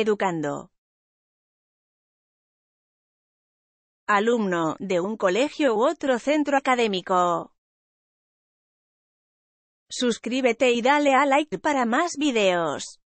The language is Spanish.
educando. Alumno de un colegio u otro centro académico. Suscríbete y dale a like para más videos.